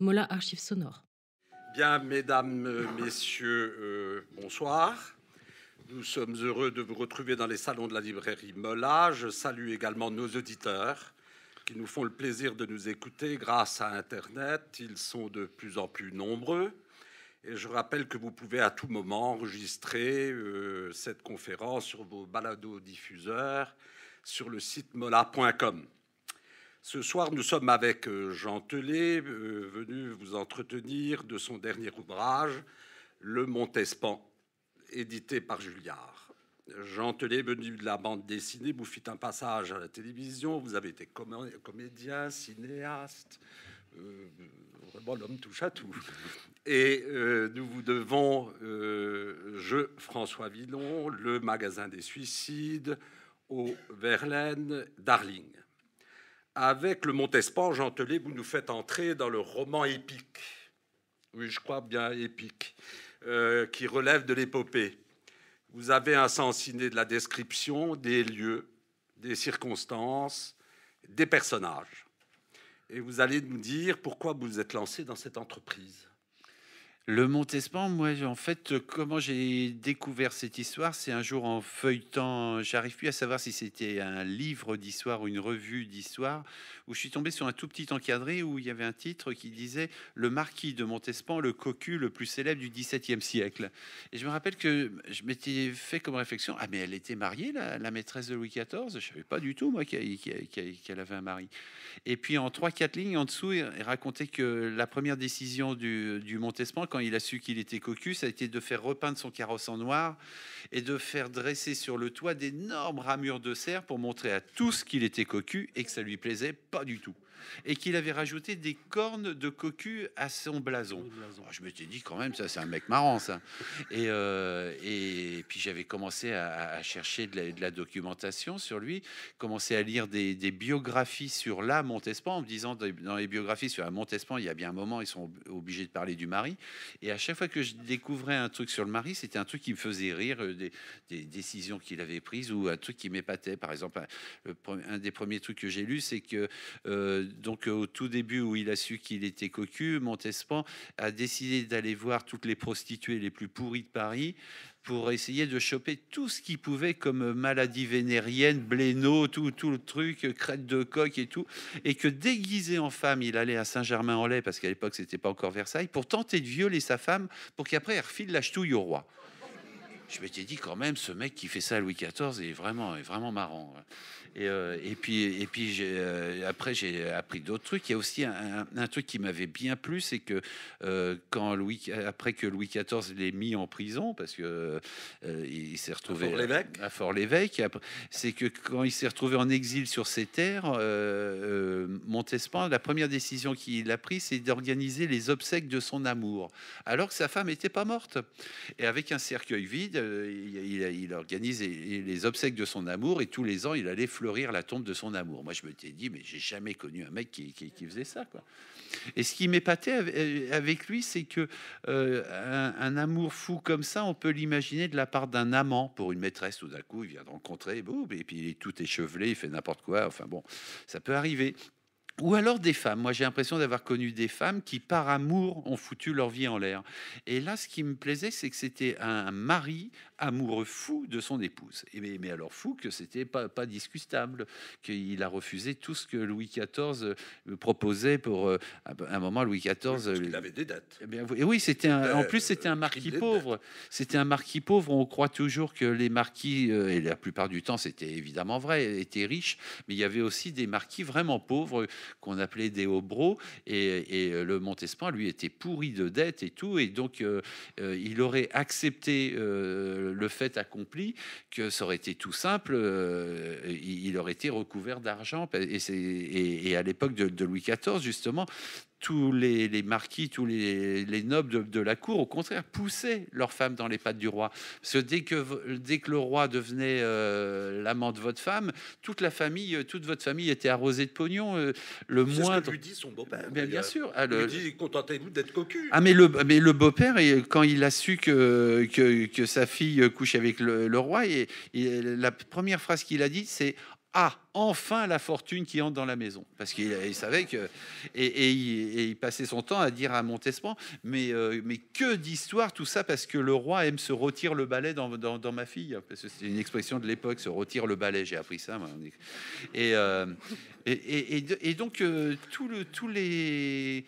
Mola Archives Sonores. Bien, mesdames, euh, messieurs, euh, bonsoir. Nous sommes heureux de vous retrouver dans les salons de la librairie Mola. Je salue également nos auditeurs qui nous font le plaisir de nous écouter grâce à Internet. Ils sont de plus en plus nombreux. Et je rappelle que vous pouvez à tout moment enregistrer euh, cette conférence sur vos balados diffuseurs sur le site mola.com. Ce soir, nous sommes avec euh, Jean Telet, euh, venu vous entretenir de son dernier ouvrage, Le Montespan, édité par Julliard. Jean Telet, venu de la bande dessinée, vous fit un passage à la télévision. Vous avez été comédien, cinéaste, euh, vraiment l'homme touche à tout. Et nous vous devons, je, François Villon, le magasin des suicides, au Verlaine, Darling. Avec le Montespan, Jean vous nous faites entrer dans le roman épique. Oui, je crois bien épique, euh, qui relève de l'épopée. Vous avez un sens de la description des lieux, des circonstances, des personnages. Et vous allez nous dire pourquoi vous êtes lancé dans cette entreprise. Le Montespan, moi, en fait, euh, comment j'ai découvert cette histoire, c'est un jour en feuilletant, j'arrive plus à savoir si c'était un livre d'histoire ou une revue d'histoire, où je suis tombé sur un tout petit encadré où il y avait un titre qui disait Le marquis de Montespan, le cocu le plus célèbre du XVIIe siècle. Et je me rappelle que je m'étais fait comme réflexion Ah, mais elle était mariée, la, maîtresse de Louis XIV Je ne savais pas du tout, moi, qu'elle avait un mari. Et puis en trois, quatre lignes en dessous, il racontait que la première décision du, du Montespan, quand il a su qu'il était cocu, ça a été de faire repeindre son carrosse en noir et de faire dresser sur le toit d'énormes ramures de cerf pour montrer à tous qu'il était cocu et que ça lui plaisait pas du tout et qu'il avait rajouté des cornes de cocu à son blason. Oh, je me je m'étais dit quand même, ça c'est un mec marrant ça. et, euh, et, puis j'avais commencé à, chercher de la, documentation sur lui, commencé à lire des, biographies sur la Montespan en me disant dans les biographies sur la Montespan, il y a bien un moment, ils sont obligés de parler du mari. Et à chaque fois que je découvrais un truc sur le mari, c'était un truc qui me faisait rire, euh, des, décisions qu'il avait prises ou un truc qui m'épatait. Par exemple, un, des premiers trucs que j'ai lu, c'est que euh, donc euh, au tout début où il a su qu'il était cocu, Montespan a décidé d'aller voir toutes les prostituées les plus pourries de Paris pour essayer de choper tout ce qu'il pouvait comme maladie vénérienne, bléno, tout, le truc, crête de coq et tout, et que déguisé en femme, il allait à Saint-Germain-en-Laye, parce qu'à l'époque n'était pas encore Versailles, pour tenter de violer sa femme pour qu'après elle refile la ch'touille au roi. Je m'étais dit quand même, ce mec qui fait ça à Louis XIV est vraiment, est vraiment marrant. Hein. Euh, et, puis, et puis euh, après, j'ai appris d'autres trucs. Il y a aussi un, truc qui m'avait bien plu, c'est que euh, quand Louis, après que Louis XIV l'ait mis en prison, parce que il s'est retrouvé à Fort-l'Évêque, c'est que quand il s'est retrouvé en exil sur ses terres, Montespan, la première décision qu'il a prise, c'est d'organiser les obsèques de son amour, alors que sa femme n'était pas morte. Et avec un cercueil vide, il, il, organise les obsèques de son amour, et tous les ans, il allait fleurir la tombe de son amour. Moi, je me t'ai dit, mais j'ai jamais connu un mec qui, faisait ça. Quoi. Et ce qui m'épatait euh, avec lui, c'est que euh, un, amour fou comme ça, on peut l'imaginer de la part d'un amant pour une maîtresse. Tout d'un coup, il vient de rencontrer, boum, et puis il est tout échevelé, il fait n'importe quoi. Enfin bon, ça peut arriver ou alors des femmes. Moi, j'ai l'impression d'avoir connu des femmes qui, par amour, ont foutu leur vie en l'air. Et là, ce qui me plaisait, c'est que c'était un mari amoureux fou de son épouse. Et mais, alors fou que c'était pas, pas discutable, qu'il a refusé tout ce que Louis XIV euh, proposait pour. Euh, un moment, Louis XIV. Euh, il avait des dates. Eh et, oui, c'était en plus c'était un marquis pauvre. C'était un marquis pauvre. On croit toujours que les marquis, et la plupart du temps, c'était évidemment vrai, étaient riches, mais il y avait aussi des marquis vraiment pauvres qu'on appelait des obros. Et, euh, le Montespan, lui, était pourri de dettes et tout. Et donc, euh, euh, il aurait accepté le fait accompli, que ça aurait été tout simple. il, aurait été recouvert d'argent. Et, à l'époque de Louis XIV, justement, tous les, marquis, tous les, nobles de, la cour, au contraire, poussaient leurs femmes dans les pattes du roi. Parce que dès que, dès que le roi devenait euh, l'amant de votre femme, toute la famille, euh, toute votre famille était arrosée de pognon. Euh, le moindre. Ce que lui dit son beau-père. Bien, bien sûr. Ah, Lui dit contentez-vous d'être cocu. Ah mais le mais le beau-père, quand il a su que, que, sa fille couche avec le, roi, et, la première phrase qu'il a dit, c'est ah, enfin la fortune qui entre dans la maison. Parce qu'il savait que. Et, il passait son temps à dire à Montespan Mais, euh, mais que d'histoire tout ça, parce que le roi aime se retire le balai dans, ma fille. c'est une expression de l'époque, se retire le balai. J'ai appris ça. Euh, et Et, et, donc, euh, tout le, tous les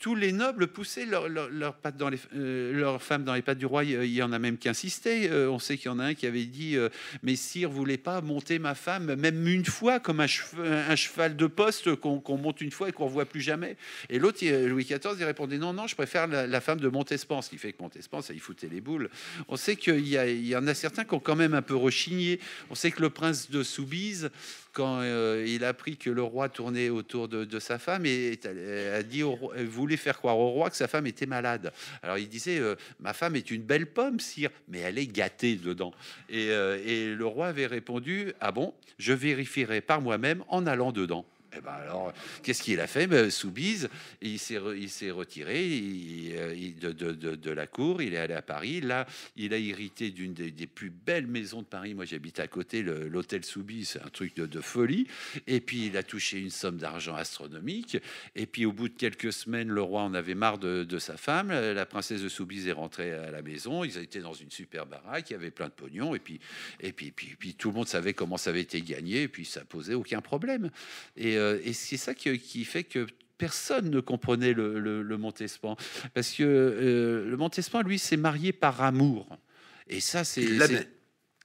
tous les nobles poussaient leurs leur, leur dans les, euh, leurs femmes dans les pattes du roi. Il y en a même qui insistaient. Euh, on sait qu'il y en a un qui avait dit euh, Mais sire, vous voulez pas monter ma femme, même une fois, comme un cheval, de poste qu'on monte une fois et qu'on ne voit plus jamais Et l'autre, Louis XIV, il répondait Non, non, je préfère la, femme de Montespan. Ce qui fait que Montespan, ça y foutait les boules. On sait qu'il y, y, en a certains qui ont quand même un peu rechigné. On sait que le prince de Soubise, quand euh, il a appris que le roi tournait autour de, sa femme et, euh, a dit euh, voulait faire croire au roi que sa femme était malade. Alors il disait ma femme est une belle pomme, sire, mais elle est gâtée dedans. et le roi avait répondu ah bon, je vérifierai par moi-même en allant dedans. Eh ben alors, qu'est-ce qu'il a fait ben, Soubise, il s'est retiré il, euh, de, de, la cour, il est allé à Paris. Là, il a hérité d'une des, plus belles maisons de Paris. Moi, j'habite à côté, l'hôtel Soubise, c'est un truc de, folie. Et puis, il a touché une somme d'argent astronomique. Et puis, au bout de quelques semaines, le roi en avait marre de, sa femme. La princesse de Soubise est rentrée à la maison. Ils étaient dans une super baraque, il y avait plein de pognon. Et puis, et puis, puis, puis tout le monde savait comment ça avait été gagné. Et puis, ça posait aucun problème. Et euh, euh, et c'est ça qui, fait que personne ne comprenait le, Montespan. Parce que euh, le Montespan, lui, s'est marié par amour. Et ça, c'est.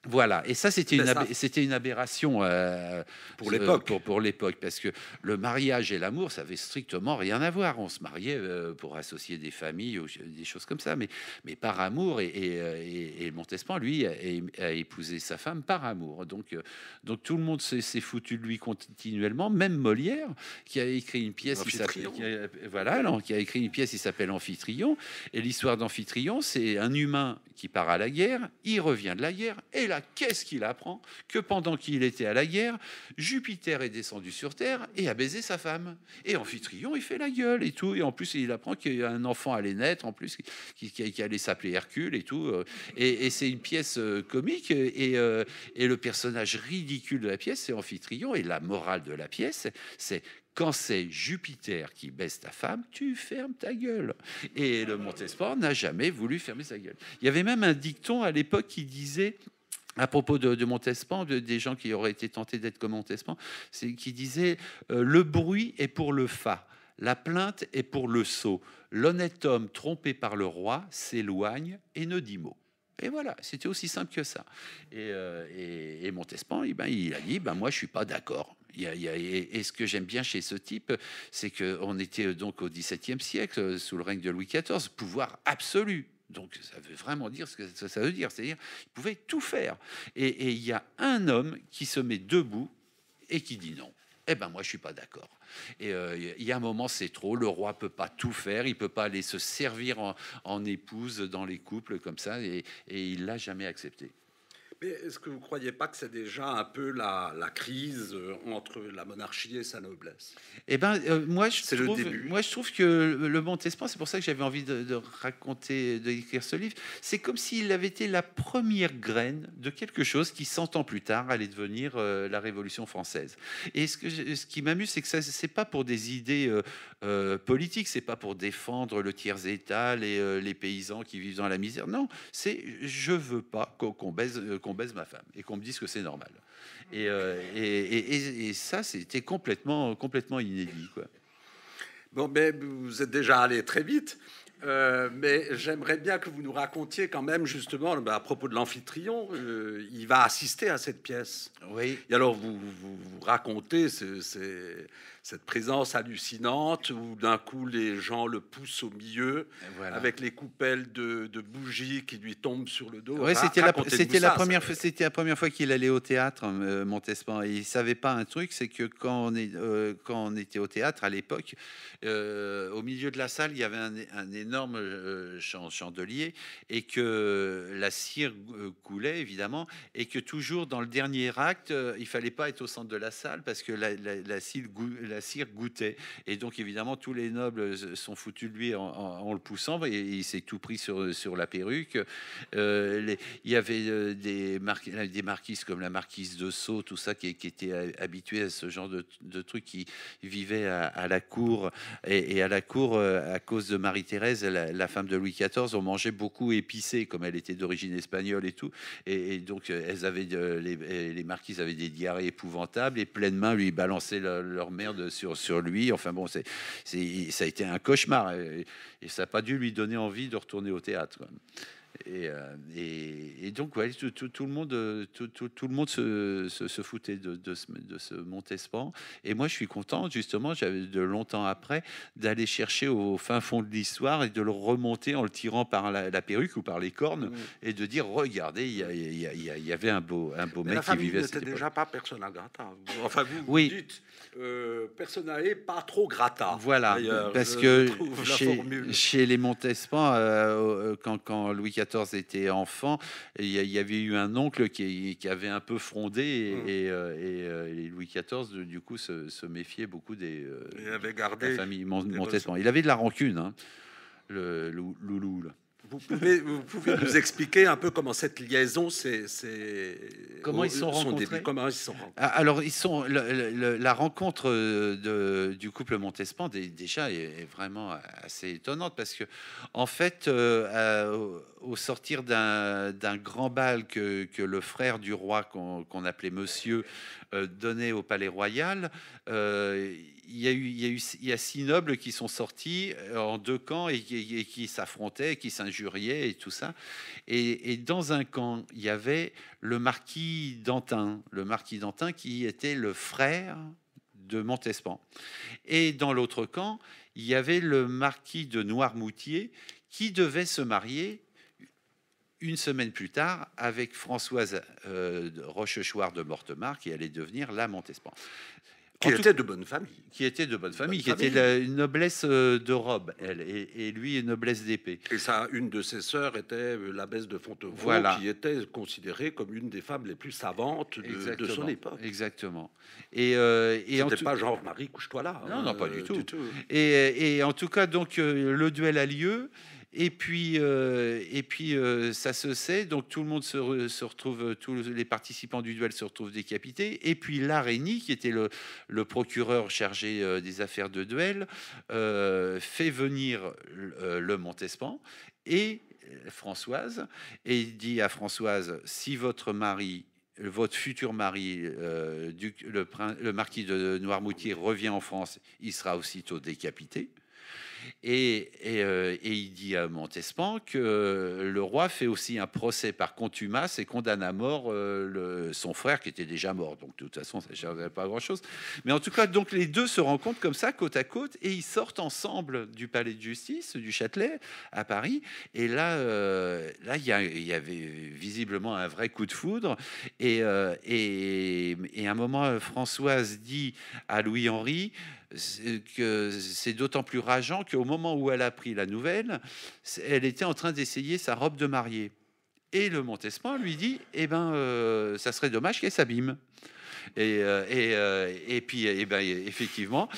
Voilà, et ça c'était une, aberration euh, pour l'époque. pour, l'époque, parce que le mariage et l'amour, ça avait strictement rien à voir. On se mariait euh, pour associer des familles ou des choses comme ça, mais, par amour. Et, euh, Montespan, lui, a, épousé sa femme par amour. Donc, donc tout le monde s'est, foutu de lui continuellement, même Molière, qui a écrit une pièce qui s'appelle voilà, qui a écrit une pièce qui s'appelle Amphitryon. Et l'histoire d'Amphitryon, c'est un humain qui part à la guerre, il revient de la guerre et qu'est-ce qu'il apprend Que pendant qu'il était à la guerre, Jupiter est descendu sur Terre et a baisé sa femme. Et Amphitryon, il fait la gueule et tout. Et en plus, il apprend qu'il y a un enfant allait naître, en plus, qui, allait s'appeler Hercule et tout. Euh, et, c'est une pièce euh, comique. Euh, et, le personnage ridicule de la pièce, c'est Amphitryon. Et la morale de la pièce, c'est quand c'est Jupiter qui baisse ta femme, tu fermes ta gueule. Et le Montespan n'a jamais voulu fermer sa gueule. Il y avait même un dicton à l'époque qui disait à propos de, Montespan, de, des gens qui auraient été tentés d'être comme Montespan, c'est qui disait euh, le bruit est pour le fa, la plainte est pour le sot. L'honnête homme trompé par le roi s'éloigne et ne dit mot. Et voilà, c'était aussi simple que ça. Et, euh, Montespan, et eh ben, il a dit, ben, moi je suis pas d'accord. et, ce que j'aime bien chez ce type, c'est qu'on était euh, donc au XVIIe siècle, sous le règne de Louis XIV, pouvoir absolu, donc ça veut vraiment dire ce que ça veut dire. C'est-à-dire il pouvait tout faire. Et, il y a un homme qui se met debout et qui dit non. Eh ben moi je suis pas d'accord. Et euh, il y a un moment c'est trop. Le roi peut pas tout faire. Il peut pas aller se servir en, épouse dans les couples comme ça. Et, et il l'a jamais accepté. Mais est-ce que vous ne croyez pas que c'est déjà un peu la, crise euh, entre la monarchie et sa noblesse Eh ben euh, moi, je trouve, moi, je trouve que le Montespan, c'est pour ça que j'avais envie de, raconter, d'écrire ce livre, c'est comme s'il avait été la première graine de quelque chose qui, 100 ans plus tard, allait devenir euh, la Révolution française. Et ce, ce qui m'amuse, c'est que ce c'est pas pour des idées politiques, politiques, c'est pas pour défendre le tiers-état, et les paysans qui vivent dans la misère. Non, c'est je veux pas qu'on baisse, baise ma femme et qu'on me dise que c'est normal. Euh, et, et, ça, c'était complètement, complètement inédit. Quoi. Bon, mais vous êtes déjà allé très vite. Euh, mais j'aimerais bien que vous nous racontiez quand même justement bah, à propos de l'amphitryon, euh, il va assister à cette pièce. Oui. Et alors vous, vous, racontez c'est cette présence hallucinante où d'un coup les gens le poussent au milieu avec les coupelles de, bougies qui lui tombent sur le dos. c'était la, la première fois, c'était la première fois qu'il allait au théâtre, euh, Montespan. Il il savait pas un truc, c'est que quand on est, euh, quand on était au théâtre à l'époque, euh, au milieu de la salle, il y avait un, énorme chandelier et que la cire coulait évidemment et que toujours dans le dernier acte, il fallait pas être au centre de la salle parce que la, cire la cire goûtait. Et donc, évidemment, tous les nobles euh, sont foutus de lui en, le poussant. Et il s'est tout pris sur, sur la perruque. Euh, il y avait euh, des, des marquises comme la marquise de Sceaux, tout ça, qui, était habitué à ce genre de, de trucs, qui vivait à, la cour. Et, à la cour, à cause de Marie-Thérèse, la, femme de Louis XIV, on mangeait beaucoup épicé, comme elle était d'origine espagnole et tout. Et, donc, elles avaient les, marquises avaient des diarrhées épouvantables et pleine main lui balançaient leur, leur merde sur, lui. Enfin bon, c'est, ça a été un cauchemar et, et ça n'a pas dû lui donner envie de retourner au théâtre. Euh, et, et, donc, ouais, tout, le monde, euh, tout, le monde se, foutait de, de, ce, Montespan. Et moi, je suis content, justement, j'avais de longtemps après, d'aller chercher au fin fond de l'histoire et de le remonter en le tirant par la, perruque ou par les cornes et de dire regardez, il y, avait un beau, un beau mec qui vivait. C'était déjà pas persona grata. Enfin, vous, oui. vous dites euh, pas trop grata. Voilà, parce que chez, les Montespan, euh, quand, quand Louis XIV était enfant, il y, avait eu un oncle qui, avait un peu frondé et, mm. euh, euh, Louis XIV, du coup, se, méfiait beaucoup des. Euh, il avait gardé. La famille Montespan. Il avait de la rancune, hein, le, loulou. Vous pouvez, vous pouvez nous expliquer un peu comment cette liaison c'est Comment ils sont rencontrés sont ah, rencontrés. Alors, ils sont, la rencontre euh, de, du couple Montespan, déjà, est vraiment assez étonnante parce que, en fait, euh, au sortir d'un grand bal que, le frère du roi, qu'on appelait monsieur, euh, donnait au palais royal, il y a eu, il y six nobles qui sont sortis euh, en deux camps et, qui s'affrontaient, qui s'injuriaient et tout ça. Et, dans un camp, il y avait le marquis d'Antin, le marquis d'Antin qui était le frère de Montespan. Et dans l'autre camp, il y avait le marquis de Noirmoutier qui devait se marier une semaine plus tard avec Françoise euh, Rochechouart de Mortemar qui allait devenir la Montespan. Qui était de bonne famille. Qui était de bonne famille, qui était une noblesse euh, de robe, elle, et, lui, une noblesse d'épée. Et ça, une de ses sœurs était euh, l'abbesse de Fontevraud, qui était considérée comme une des femmes les plus savantes de, son époque. Exactement. Et, euh, et en pas genre « marie couche-toi là. Non, non, hein, pas du, tout. Et, en tout cas, donc, le duel a lieu. Et puis, euh, et puis euh, ça se sait, donc tout le monde se, retrouve, euh, tous les participants du duel se retrouvent décapités. Et puis l'araignée, qui était le, procureur chargé des affaires de duel, fait venir le Montespan et Françoise, et il dit à Françoise, si votre mari votre futur mari, le, marquis de Noirmoutier, revient en France, il sera aussitôt décapité. Euh, et, il dit à Montespan que le roi fait aussi un procès par contumace et condamne à mort euh, son frère qui était déjà mort. Donc, de toute façon, ça ne servait pas grand-chose. Mais en tout cas, donc les deux se rencontrent comme ça, côte à côte, et ils sortent ensemble du palais de justice du Châtelet à Paris. Et là, euh, là, il y, avait visiblement un vrai coup de foudre. Et, et, et à un moment, Françoise dit à Louis-Henri que c'est d'autant plus rageant qu'au moment où elle a pris la nouvelle, elle était en train d'essayer sa robe de mariée. Et le Montespan lui dit Eh ben, euh, ça serait dommage qu'elle s'abîme. Et, euh, et, euh, et, puis, eh ben, effectivement,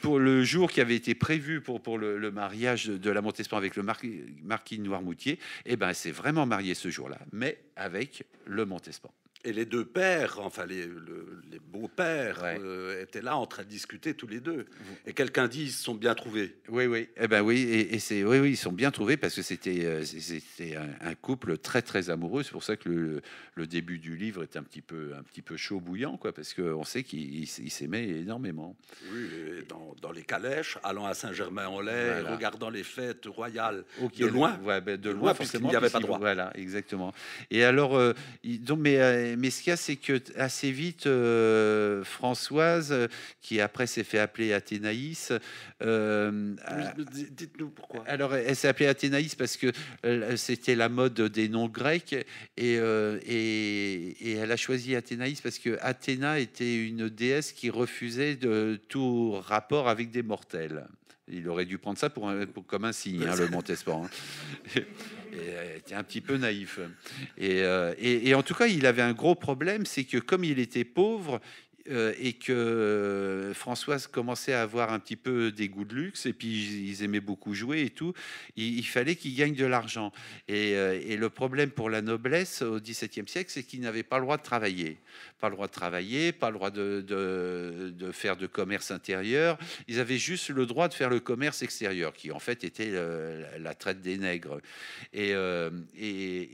pour le jour qui avait été prévu pour, pour le, mariage de la Montespan avec le marquis, de Noirmoutier, et eh ben, c'est vraiment marié ce jour-là, mais avec le Montespan. Et les deux pères, enfin les, beaux-pères, euh, étaient là en train de discuter tous les deux. Et quelqu'un dit ils se sont bien trouvés. Oui, oui. Eh ben oui, et, c'est oui, oui, ils sont bien trouvés parce que c'était euh, c'était un, couple très très amoureux. C'est pour ça que le, début du livre est un petit peu un petit peu chaud bouillant, quoi, parce qu'on sait qu'ils s'aimaient énormément. Oui, dans, les calèches, allant à Saint-Germain-en-Laye, regardant les fêtes royales ben, de loin, ouais, de, loin, forcément, il n'y avait pas droit. Voilà, exactement. Et alors, euh, donc mais mais, ce qu'il y a, c'est que assez vite, euh, Françoise, euh, qui après s'est fait appeler Athénaïs. Euh, dites-nous pourquoi. Alors, elle s'est appelée Athénaïs parce que c'était la mode des noms grecs et, et, elle a choisi Athénaïs parce que Athéna était une déesse qui refusait de tout rapport avec des mortels. Il aurait dû prendre ça pour, comme un signe, hein, le Montespan et, euh, était un petit peu naïf. Euh, et, et, en tout cas, il avait un gros problème, c'est que comme il était pauvre, euh, et que euh, Françoise commençait à avoir un petit peu des goûts de luxe, et puis ils aimaient beaucoup jouer et tout, il, fallait qu'ils gagnent de l'argent. Euh, et, le problème pour la noblesse au XVIIe siècle, c'est qu'ils n'avaient pas le droit de travailler. Pas le droit de travailler, pas le droit de, faire de commerce intérieur. Ils avaient juste le droit de faire le commerce extérieur, qui en fait était la, traite des nègres. et,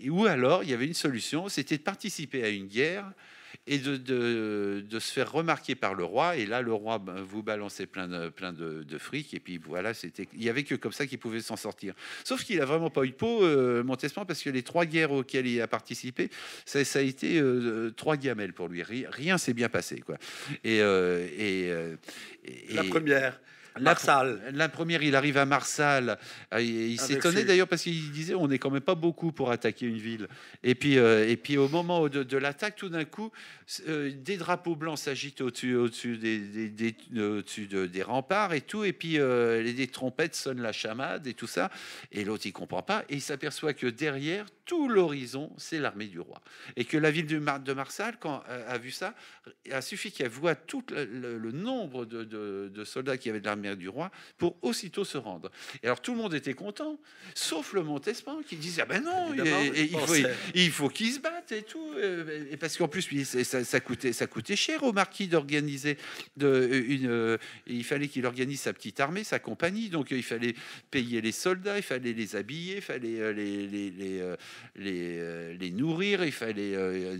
ou alors, il y avait une solution, c'était de participer à une guerre et de, de, se faire remarquer par le roi. Et là, le roi ben, vous balançait plein de, plein de, fric. Et puis voilà, c'était, il y avait que comme ça qu'il pouvait s'en sortir. Sauf qu'il a vraiment pas eu de peau, euh, Montespan, parce que les trois guerres auxquelles il a participé, ça, a été euh, euh, trois gamelles pour lui. Rien, s'est bien passé, quoi. et, et la première. Marsal. La, première, il arrive à Marsal. Euh, il, il s'étonnait d'ailleurs parce qu'il disait on n'est quand même pas beaucoup pour attaquer une ville. Et puis, euh, et puis au moment de, l'attaque, tout d'un coup, euh, des drapeaux blancs s'agitent au-dessus des, -dessus des remparts et tout. Et puis les, des trompettes sonnent la chamade et tout ça. Et l'autre, il comprend pas. Et il s'aperçoit que derrière, tout l'horizon, c'est l'armée du roi. Et que la ville de, Mar de Marsal, quand a, euh, a vu ça, a suffi qu'elle voit tout le, nombre de, de, soldats qui avaient avait de l'armée du roi pour aussitôt se rendre. Et alors tout le monde était content, sauf le Montespan qui disait Ah ben non, il, faut, qu'il qu'ils se battent et tout. Euh, et parce qu'en plus, ça, ça, coûtait, ça coûtait cher au marquis d'organiser euh, une. Il fallait qu'il organise sa petite armée, sa compagnie. Donc il fallait payer les soldats, il fallait les habiller, il fallait les les, euh, les nourrir, il fallait euh,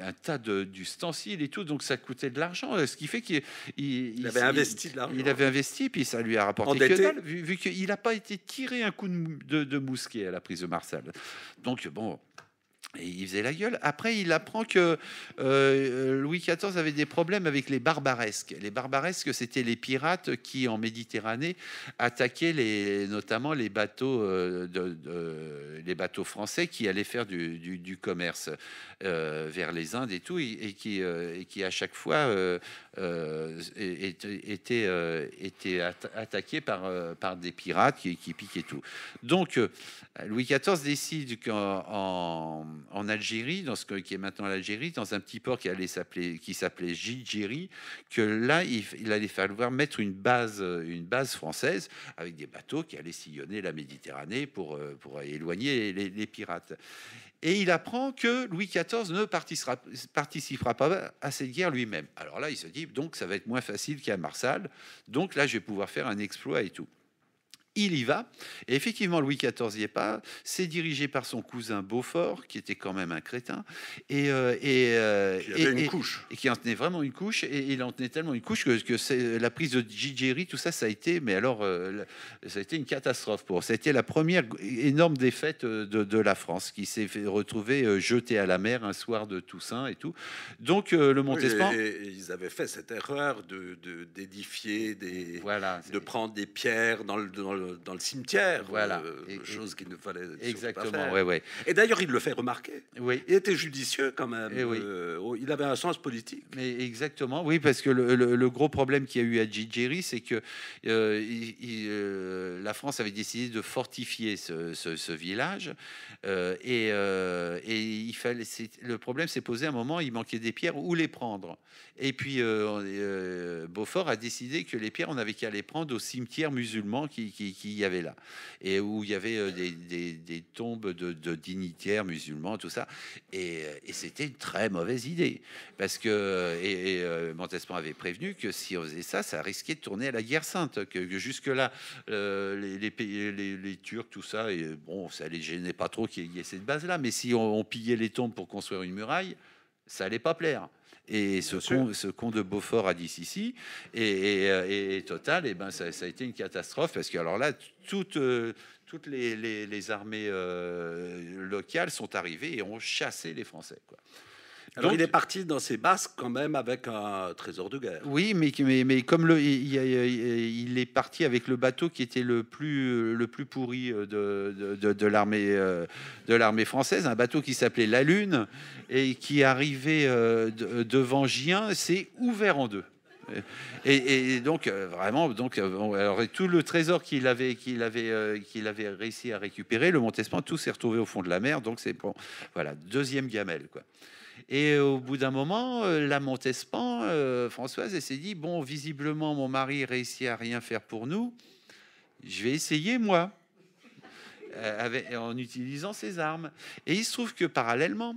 un, tas d'ustensiles et tout, donc ça coûtait de l'argent, ce qui fait qu'il il, avait investi de Il avait investi, puis ça lui a rapporté que vu, qu'il n'a pas été tiré un coup de, mousquet à la prise de Marcel. Donc bon... Et il faisait la gueule. Après, il apprend que euh, Louis XIV avait des problèmes avec les barbaresques. Les barbaresques, c'était les pirates qui, en Méditerranée, attaquaient les, notamment les bateaux, euh, de, les bateaux français qui allaient faire du, commerce euh, vers les Indes et tout, et, qui, et qui à chaque fois euh, était, euh, attaqué euh, par, des pirates qui, piquaient tout. Donc Louis XIV décide qu'en Algérie, dans ce qui est maintenant l'Algérie, dans un petit port qui allait s'appeler s'appelait Gigiri, que là il, allait falloir mettre une base française avec des bateaux qui allaient sillonner la Méditerranée pour éloigner les pirates et il apprend que Louis XIV ne participera, pas à cette guerre lui-même. Alors là, il se dit, donc ça va être moins facile qu'à Marsal, donc là, je vais pouvoir faire un exploit et tout il y va. Et effectivement, Louis XIV n'y est pas. C'est dirigé par son cousin Beaufort, qui était quand même un crétin. Et, euh, euh, et, une couche. Et qui en tenait vraiment une couche. Et il en tenait tellement une couche que, que la prise de Gigeri, tout ça, ça a été, mais alors, euh, ça a été une catastrophe pour. Ça la première énorme défaite de, la France, qui s'est retrouvée jetée à la mer un soir de Toussaint et tout. Donc, le Montespan. ils avaient fait cette erreur de d'édifier des. Voilà. De prendre des pierres dans dans le dans le cimetière. Voilà. Euh, chose qu'il ne fallait exactement, pas faire. Ouais, ouais. Et d'ailleurs, il le fait remarquer. Oui. Il était judicieux quand même. Et eh oui. Euh, oh, il avait un sens politique. Mais exactement, oui, parce que le, gros problème qu'il y a eu à Djidjeri, c'est que euh, la France avait décidé de fortifier ce, village. et, et il fallait, le problème s'est posé à un moment, il manquait des pierres, où les prendre et puis euh, euh, Beaufort a décidé que les pierres, on n'avait qu'à les prendre au cimetière musulman qui, y avait là, et où il y avait euh, des, tombes de, dignitaires musulmans, tout ça. Et, c'était une très mauvaise idée, parce que et, Montespan avait prévenu que si on faisait ça, ça risquait de tourner à la guerre sainte, que, jusque-là, les, les, Turcs, tout ça, et bon, ça les gênait pas trop qu'il y ait cette base-là, mais si on, on pillait les tombes pour construire une muraille, ça allait pas plaire et ce con, ce de Beaufort a dit et, et, euh, Total, et eh ben ça, a été une catastrophe parce que alors là, euh, toutes, les, armées euh, locales sont arrivées et ont chassé les Français. Donc, il est parti dans ses basques quand même avec un trésor de guerre. Oui, mais, mais, mais comme le, il, est parti avec le bateau qui était le plus, le plus pourri euh, de, de, l'armée, euh, de l'armée française, un bateau qui s'appelait La Lune et qui arrivait euh, devant Gien, s'est ouvert en deux. Et, donc vraiment, donc alors tout le trésor qu'il avait, qu'il avait, qu'il avait réussi à récupérer, le Montespan, tout s'est retrouvé au fond de la mer. Donc c'est bon, voilà, deuxième gamelle quoi. Et au bout d'un moment, euh, la Montespan, euh, Françoise, elle s'est dit Bon, visiblement, mon mari réussit à rien faire pour nous. Je vais essayer, moi, euh, en utilisant ses armes. Et il se trouve que parallèlement,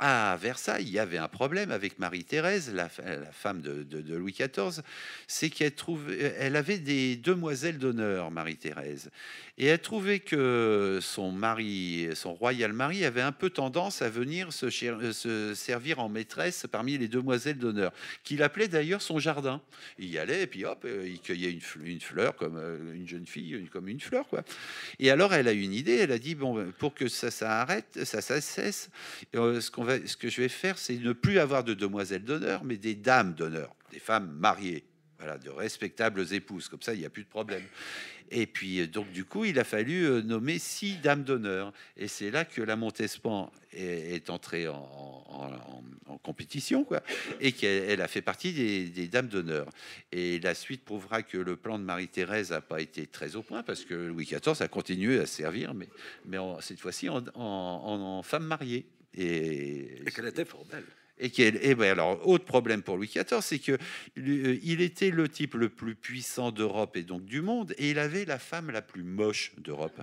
à Versailles, il y avait un problème avec Marie-Thérèse, la, femme de, Louis XIV, c'est qu'elle trouvait, euh, elle avait des demoiselles d'honneur, Marie-Thérèse, et elle trouvait que son mari, son royal mari, avait un peu tendance à venir se, euh, servir en maîtresse parmi les demoiselles d'honneur, qu'il appelait d'ailleurs son jardin. Il y allait et puis hop, euh, il cueillait une, fleur comme une jeune fille, comme une fleur quoi. Et alors elle a une idée, elle a dit bon, pour que ça, s'arrête, ça, ça cesse, ce qu'on va ce que je vais faire, c'est ne plus avoir de demoiselles d'honneur, mais des dames d'honneur, des femmes mariées, voilà, de respectables épouses. Comme ça, il n'y a plus de problème. Et puis, euh, donc, du coup, il a fallu euh, nommer six dames d'honneur. Et c'est là que la Montespan est, entrée en, compétition, quoi, et qu'elle a fait partie des, dames d'honneur. Et la suite prouvera que le plan de Marie-Thérèse n'a pas été très au point, parce que Louis XIV a continué à servir, mais, mais cette fois-ci en femme mariée. Et, qu'elle était fort belle. Et, et eh ben alors, autre problème pour Louis XIV, c'est que euh, il était le type le plus puissant d'Europe et donc du monde, et il avait la femme la plus moche d'Europe,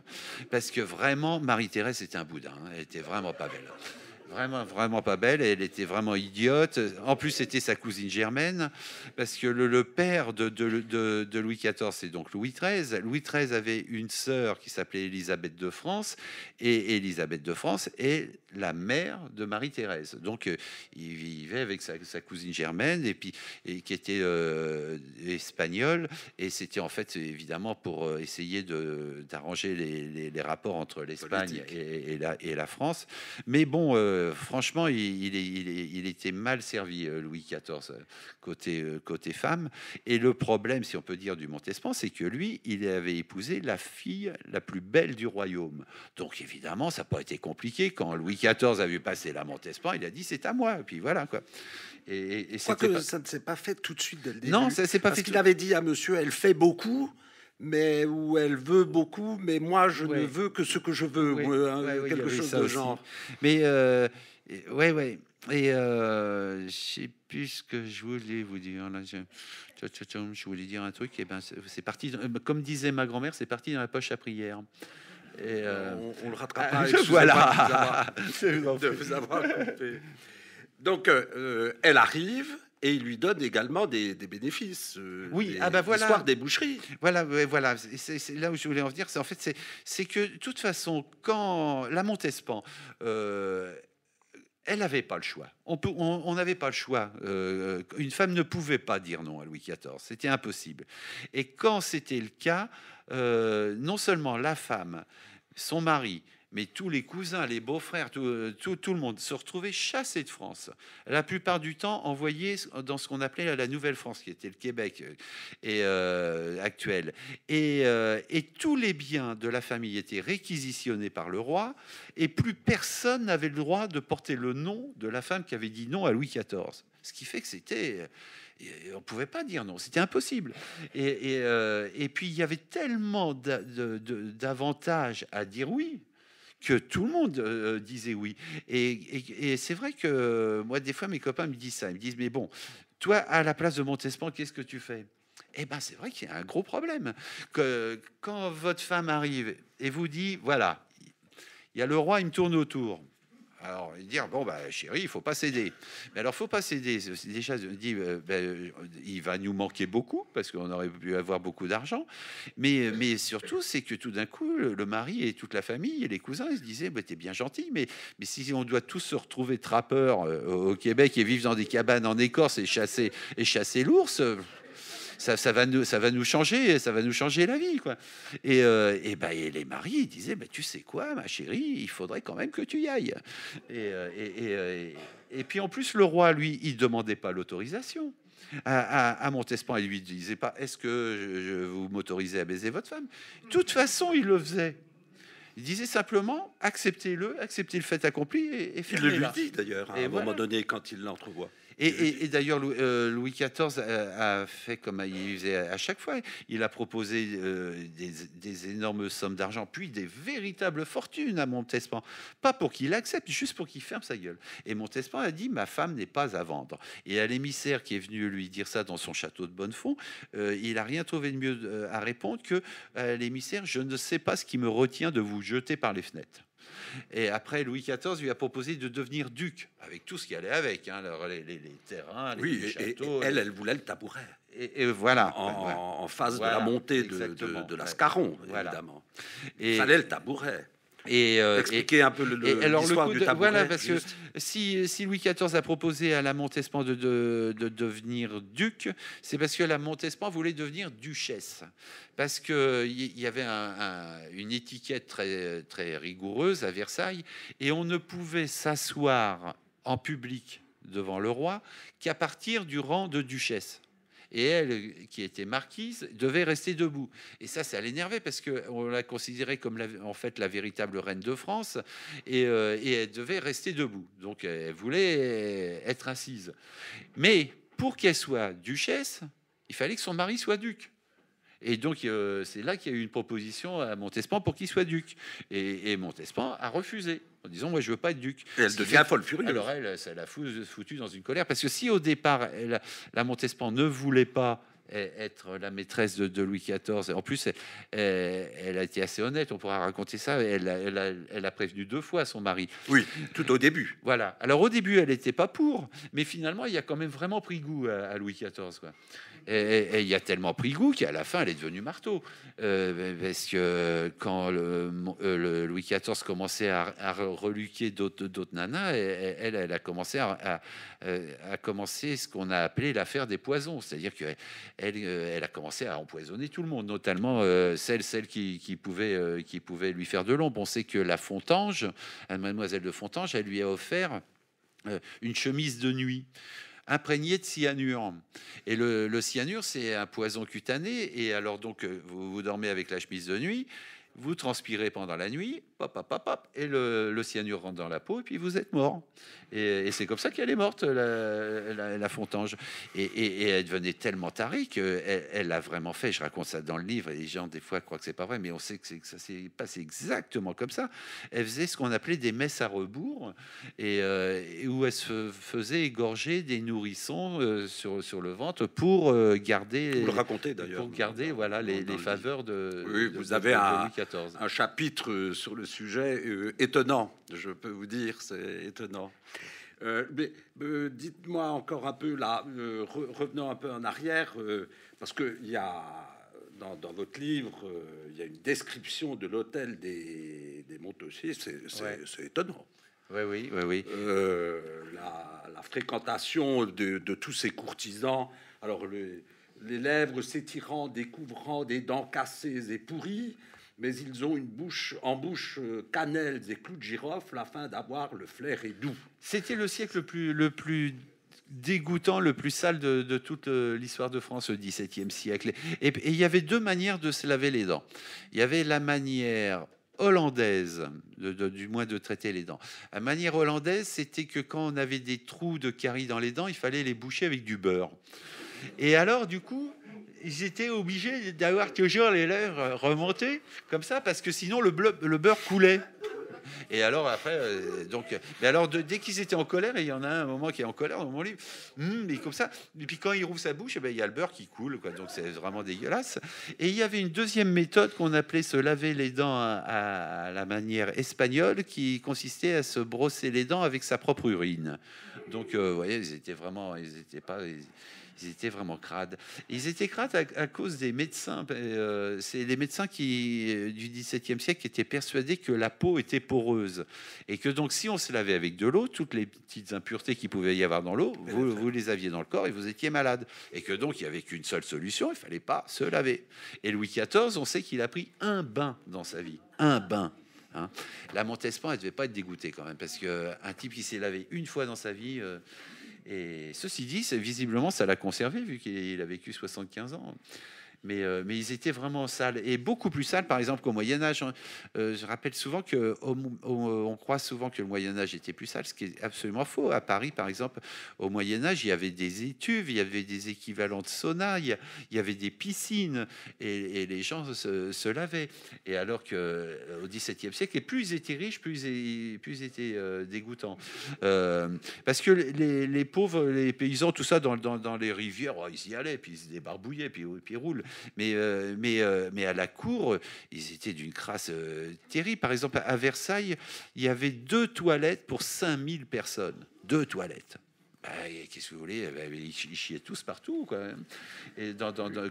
parce que vraiment Marie-Thérèse était un boudin, hein, elle était vraiment pas belle vraiment, vraiment pas belle. Elle était vraiment idiote. En plus, c'était sa cousine germaine, parce que le, père de, de, Louis XIV, c'est donc Louis XIII. Louis XIII avait une sœur qui s'appelait Élisabeth de France, et Élisabeth de France est la mère de Marie-Thérèse. Donc, euh, il vivait avec sa, cousine germaine, et puis et, qui était euh, espagnole, et c'était en fait évidemment pour euh, essayer d'arranger les, les, rapports entre l'Espagne et, la, et la France. Mais bon. Euh, franchement, il, était mal servi, euh, Louis XIV, euh, côté, côté femme. Et le problème, si on peut dire, du Montespan, c'est que lui, il avait épousé la fille la plus belle du royaume. Donc, évidemment, ça n'a pas été compliqué. Quand Louis XIV a vu passer la Montespan, il a dit c'est à moi. Et puis voilà, quoi. Et, que ça ne s'est pas fait tout de suite Non, ça s'est pas parce fait. Parce qu'il avait dit à monsieur, elle fait beaucoup mais où elle veut beaucoup, mais moi je ne veux que ce que je veux, hein, quelque chose de genre. Mais euh, ouais, ouais. Et euh, je sais plus ce que je voulais vous dire. Là, je, voulais dire un truc. Et ben, c'est parti. Euh, ben, comme disait ma grand-mère, c'est parti dans la poche à prière. Euh, on, le rattrape. Ah, voilà. Donc, euh, elle arrive et il lui donne également des, bénéfices. Euh, oui, ah bah des boucheries. Voilà, voilà. C'est là où je voulais en venir. C'est en fait, c'est que de toute façon, quand la Montespan. Euh, elle n'avait pas le choix. On n'avait pas le choix. Euh, une femme ne pouvait pas dire non à Louis XIV. C'était impossible. Et quand c'était le cas, non seulement la femme, son mari, mais tous les cousins, les beaux-frères, tout, euh, le monde se retrouvait chassé de France. La plupart du temps envoyés dans ce qu'on appelait la Nouvelle-France, qui était le Québec euh, et, euh, actuel. Et, tous les biens de la famille étaient réquisitionnés par le roi, et plus personne n'avait le droit de porter le nom de la femme qui avait dit non à Louis XIV. Ce qui fait que c'était... on ne pouvait pas dire non, c'était impossible. Et, et, puis il y avait tellement d'avantages à dire oui que tout le monde euh, disait oui. Et, c'est vrai que euh, moi, des fois, mes copains me disent ça. Ils me disent, mais bon, toi, à la place de Montespan, qu'est-ce que tu fais eh bien, c'est vrai qu'il y a un gros problème. Que, quand votre femme arrive et vous dit, voilà, il y a le roi, il me tourne autour. Alors, dire, bon, bah, chérie, il faut pas céder. Mais alors, faut pas céder. Déjà, dit, euh, ben, il va nous manquer beaucoup, parce qu'on aurait pu avoir beaucoup d'argent. Mais, mais surtout, c'est que tout d'un coup, le, mari et toute la famille et les cousins, ils se disaient, bah, t'es bien gentil, mais, mais si on doit tous se retrouver trappeurs euh, au Québec et vivre dans des cabanes en Écorce et chasser, et chasser l'ours... Euh, ça, va nous, ça va changer, ça va nous changer la vie. Quoi. Et, euh, ben, et, les maris disaient, tu sais quoi, ma chérie, il faudrait quand même que tu y ailles. Et, euh, euh, puis en plus, le roi, lui, il demandait pas l'autorisation. À, Montespan, il lui disait pas, est-ce que je, vous m'autorisez à baiser votre femme De toute façon, il le faisait. Il disait simplement acceptez-le, acceptez le fait accompli et, Il le lui dit d'ailleurs hein, à un moment donné quand il l'entrevoit. Et, d'ailleurs, Louis, XIV euh, euh, a, fait comme il faisait à chaque fois. Il a proposé euh, des, énormes sommes d'argent, puis des véritables fortunes à Montespan. Pas pour qu'il accepte, juste pour qu'il ferme sa gueule. Et Montespan a dit Ma femme n'est pas à vendre. Et à l'émissaire qui est venu lui dire ça dans son château de Bonnefond, il n'a rien trouvé de mieux à répondre que l'émissaire Je ne sais pas ce qui me retient de vous jeter par les fenêtres. Et après, Louis XIV lui a proposé de devenir duc, avec tout ce qui allait avec, hein, les, terrains, les, châteaux. elle, elle voulait le tabouret. Et, voilà. En, face de la montée de, de, la Scaron, évidemment. Et, Il fallait le tabouret. Euh, et, Expliquer un peu l'histoire du tabouret. Voilà, parce que si, Louis XIV a proposé à la Montespan de, devenir duc, c'est parce que la Montespan voulait devenir duchesse. Parce qu'il y, avait une étiquette très, très rigoureuse à Versailles, et on ne pouvait s'asseoir en public devant le roi qu'à partir du rang de duchesse et elle, qui était marquise, devait rester debout. Et ça, ça l'énervait parce que on la considérait comme la, en fait la véritable reine de France, et, euh, elle devait rester debout. Donc elle voulait être assise. Mais pour qu'elle soit duchesse, il fallait que son mari soit duc. Et donc, euh, c'est là qu'il y a eu une proposition à Montespan pour qu'il soit duc. et Montespan a refusé en disant ouais, je veux pas être duc. elle devient folle furieuse. Alors elle, ça l'a foutue dans une colère parce que si au départ la Montespan ne voulait pas e-, être la maîtresse de, Louis XIV. En plus, e-, elle, a été assez honnête, on pourra raconter ça. Elle, a, prévenu deux fois son mari. Oui, tout au début. Voilà. Alors au début, elle n'était pas pour, mais finalement, il y a quand même vraiment pris goût à, Louis XIV. Quoi. Et, il y a tellement pris goût qu'à la fin, elle est devenue marteau. Euh, ben, parce que quand euh, Louis XIV commençait à, reluquer d'autres nanas, elle, elle a commencé euh, à, commencer ce qu'on a appelé l'affaire des poisons. C'est-à-dire qu'elle elle a commencé à empoisonner tout le monde, notamment celle, qui, pouvait, qui pouvait lui faire de l'ombre. On sait que la Fontange, mademoiselle de Fontange, elle lui a offert une chemise de nuit imprégné de cyanure. Et le, cyanure, c'est un poison cutané. Et alors, donc, euh, vous dormez avec la chemise de nuit vous transpirez pendant la nuit, pop, pop, pop, et le, cyanure rentre dans la peau, et puis vous êtes mort. Et, c'est comme ça qu'elle est morte, la, Fontange. Et, elle devenait tellement tarie qu'elle elle a vraiment fait, je raconte ça dans le livre, et les gens des fois croient que c'est pas vrai, mais on sait que, ça s'est passé exactement comme ça. Elle faisait ce qu'on appelait des messes à rebours, et, euh, où elle se faisait égorger des nourrissons euh, sur, sur le ventre pour euh, garder... Vous le racontez d'ailleurs. Pour garder voilà, les, faveurs de... Oui, vous avez un un chapitre euh, sur le sujet euh, étonnant, je peux vous dire, c'est étonnant. Euh, mais dites-moi encore un peu là, revenons un peu en arrière, parce que y a dans, votre livre, il y a une description de l'hôtel des, des c'est étonnant. Oui, oui, oui, La, fréquentation de, tous ces courtisans. Alors, les lèvres s'étirant, découvrant des dents cassées et pourries, mais ils ont une bouche en bouche euh, cannelle et clous de girofle afin d'avoir le flair et doux. C'était le siècle le plus, dégoûtant, le plus sale de, toute euh, l'histoire de France au XVIIe siècle. Et il y avait deux manières de se laver les dents. Il y avait la manière hollandaise, du moins de traiter les dents. La manière hollandaise, c'était que quand on avait des trous de caries dans les dents, il fallait les boucher avec du beurre. Et alors, du coup, ils étaient obligés d'avoir toujours les lèvres euh, remontées comme ça parce que sinon le, le beurre coulait. Et alors après, euh, donc, mais alors dès qu'ils étaient en colère, il y en a un moment qui est en colère dans mon livre, hum, mais comme ça, et puis quand il rouvre sa bouche, et eh ben, il y a le beurre qui coule, quoi, donc c'est vraiment dégueulasse. Et il y avait une deuxième méthode qu'on appelait se laver les dents à, la manière espagnole, qui consistait à se brosser les dents avec sa propre urine. Donc, euh, vous voyez, ils étaient vraiment, ils étaient pas. Ils étaient vraiment crades. ils étaient crades à, cause des médecins. Euh, c'est les médecins qui, euh, du XVIIe siècle qui étaient persuadés que la peau était poreuse. Et que donc, si on se lavait avec de l'eau, toutes les petites impuretés qu'il pouvait y avoir dans l'eau, vous, les aviez dans le corps et vous étiez malade. Et que donc, il n'y avait qu'une seule solution, il fallait pas se laver. Et Louis XIV, on sait qu'il a pris un bain dans sa vie. Un bain. Hein. La Montespan, elle devait pas être dégoûtée quand même, parce que un type qui s'est lavé une fois dans sa vie, euh, et ceci dit, visiblement, ça l'a conservé, vu qu'il a vécu 75 ans. Euh, mais, ils étaient vraiment sales, et beaucoup plus sales, par exemple, qu'au Moyen Âge. Hein. Euh, je rappelle souvent que on croit souvent que le Moyen Âge était plus sale, ce qui est absolument faux. À Paris, par exemple, au Moyen Âge, il y avait des étuves, il y avait des équivalents de sauna, il y, avait des piscines, et, les gens se, lavaient. Et alors que euh, au XVIIe siècle, et plus ils étaient riches, plus, ils, plus étaient dégoûtants, parce que les, pauvres, les paysans, tout ça, dans, dans les rivières, oh, ils y allaient, puis ils se débarbouillaient, puis, puis ils roulent mais, euh, mais, euh, mais à la cour, ils étaient d'une crasse euh, terrible. Par exemple, à Versailles, il y avait deux toilettes pour 5000 personnes. Deux toilettes. Bah, qu'est-ce que vous voulez bah, Ils chiaient tous partout, même. Et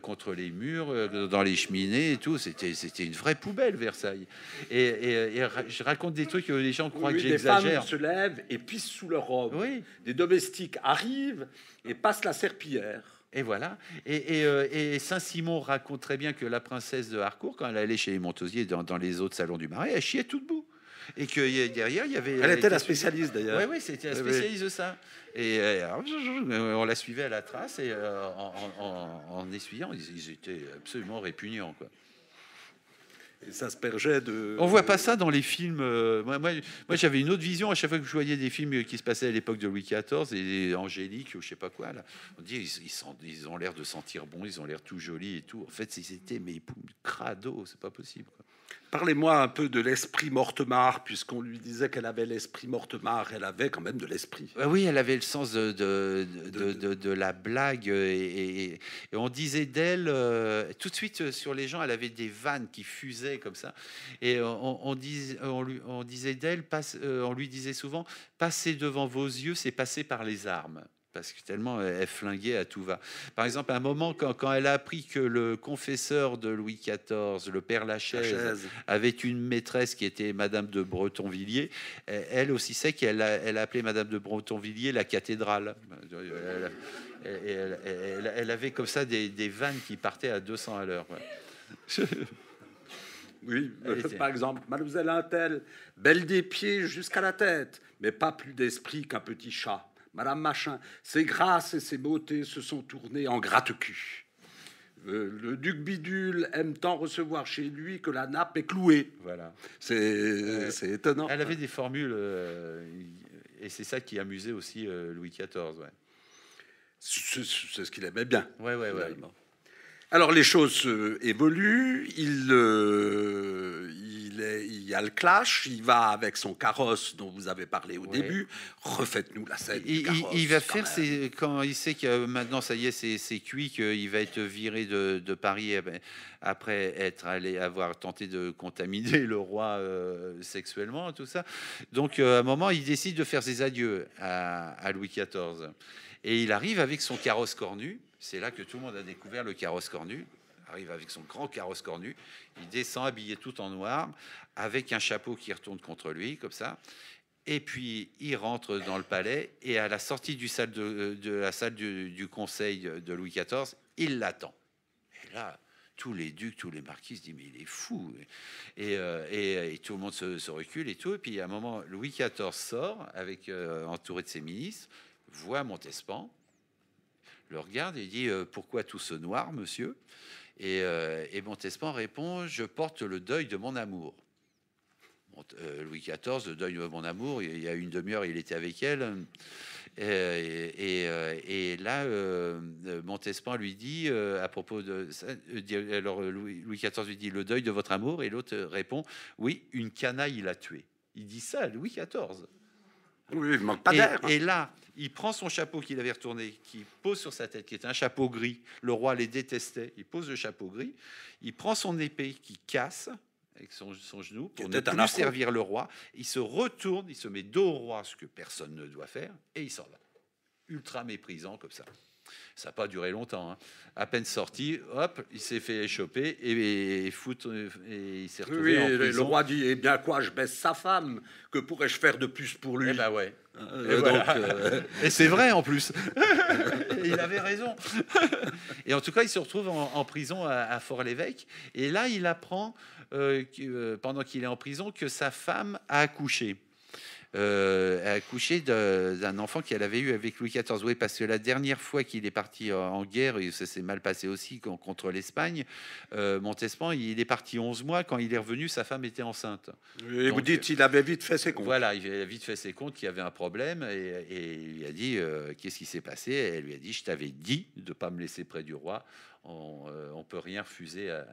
contre les murs, dans les cheminées et tout. C'était, c'était une vraie poubelle, Versailles. Et, je raconte des trucs que les gens croient que j'exagère. Des femmes se lèvent et pissent sous leur robe. Des domestiques arrivent et passent la serpillière. Et voilà. Euh, et, Saint-Simon raconte très bien que la princesse de Harcourt, quand elle allait chez les Montosiers dans, les autres salons du Marais, elle chiait tout debout et que derrière il y avait. Elle euh, était la spécialiste d'ailleurs. Oui, oui, c'était la spécialiste de ça. Et euh, on la suivait à la trace et en, en, essuyant, ils, étaient absolument répugnants quoi ça On voit pas ça dans les films. Euh, moi, j'avais une autre vision à chaque fois que je voyais des films qui se passaient à l'époque de Louis XIV et Angélique ou je sais pas quoi. On dit ils, ont l'air de sentir bon, ils ont l'air tout jolis et tout. En fait, ils étaient mais crado, c'est pas possible. Parlez-moi un peu de l'esprit Mortemart, puisqu'on lui disait qu'elle avait l'esprit Mortemart. elle avait quand même de l'esprit. Euh, oui, elle avait le sens de, la blague, euh, et, on disait d'elle, euh, tout de suite sur les gens, elle avait des vannes qui fusaient comme ça, et on, disait d'elle, on lui disait souvent, passer devant vos yeux, c'est passer par les armes parce que tellement elle flinguait à tout va. Par exemple, à un moment, quand, elle a appris que le confesseur de Louis XIV, le père Lachaise, avait une maîtresse qui était Madame de Bretonvilliers, e, elle aussi sait qu'elle appelait Madame de Bretonvilliers la cathédrale. Elle, avait comme ça des, vannes qui partaient à 200 à l'heure. Oui, euh, par exemple, Mademoiselle Intel, belle des pieds jusqu'à la tête, mais pas plus d'esprit qu'un petit chat. Madame Machin, ses grâces et ses beautés se sont tournées en gratte-cul. Euh, le duc Bidule aime tant recevoir chez lui que la nappe est clouée. Voilà. C'est euh, euh, étonnant. Elle avait des formules, et c'est ça qui amusait aussi Louis XIV. C'est ce qu'il aimait bien. Ouais, oui, oui. Alors les choses euh, évoluent, euh, il, y a le clash, il va avec son carrosse dont vous avez parlé au début, refaites-nous la scène. Il, il va faire, quand il sait que maintenant ça y est, c'est cuit, qu'il va être viré de, Paris eh ben, après être allé avoir tenté de contaminer le roi euh, sexuellement, tout ça. Donc à un moment, il décide de faire ses adieux à, à Louis XIV. Et il arrive avec son carrosse cornu c'est là que tout le monde a découvert le carrosse cornu. Arrive avec son grand carrosse cornu. Il descend habillé tout en noir, avec un chapeau qui retourne contre lui, comme ça. Et puis il rentre dans le palais et à la sortie du salle de, euh, la salle du, conseil de Louis XIV, il l'attend. Et là, tous les ducs, tous les marquis se disent mais il est fou. Et, euh, tout le monde se, recule et tout. Et puis à un moment, Louis XIV sort avec euh, entouré de ses ministres, voit Montespan le regarde et dit euh, Pourquoi tout ce noir, monsieur euh, et, Montespan répond Je porte le deuil de mon amour. Euh, Louis XIV, le deuil de mon amour, il y a une demi-heure, il était avec elle. Et, là, Montespan lui dit à propos de alors Louis, XIV lui dit Le deuil de votre amour, et l'autre répond Oui, une canaille l'a tué. Il dit ça Louis XIV. Et là, il prend son chapeau qu'il avait retourné, qu'il pose sur sa tête, qui était un chapeau gris. Le roi les détestait. Il pose le chapeau gris. Il prend son épée qui casse avec son, genou pour ne plus servir le roi. Il se retourne, il se met dos au roi, ce que personne ne doit faire, et il s'en va. Ultra méprisant comme ça. Ça n'a pas duré longtemps. Hein. À peine sorti, hop, il s'est fait échoper et, fout, euh, et il s'est retrouvé en prison. Le roi dit, eh bien quoi, je baisse sa femme. Que pourrais-je faire de plus pour lui Eh ben ouais. Euh, euh, et, c'est vrai en plus. il avait raison. et en tout cas, il se retrouve en, prison à, Fort-l'Évêque. Et là, il apprend, que, pendant qu'il est en prison, que sa femme a accouché. Euh, a accouché d'un enfant qu'elle avait eu avec Louis XIV. Oui, parce que la dernière fois qu'il est parti en guerre, et ça s'est mal passé aussi contre l'Espagne, euh, Montespan, il est parti 11 mois. Quand il est revenu, sa femme était enceinte. Et vous dites qu'il avait vite fait ses comptes. Voilà, il avait vite fait ses comptes qu'il y avait un problème et, il lui a dit euh, Qu'est-ce qui s'est passé Elle lui a dit Je t'avais dit de ne pas me laisser près du roi on euh, ne peut rien refuser à,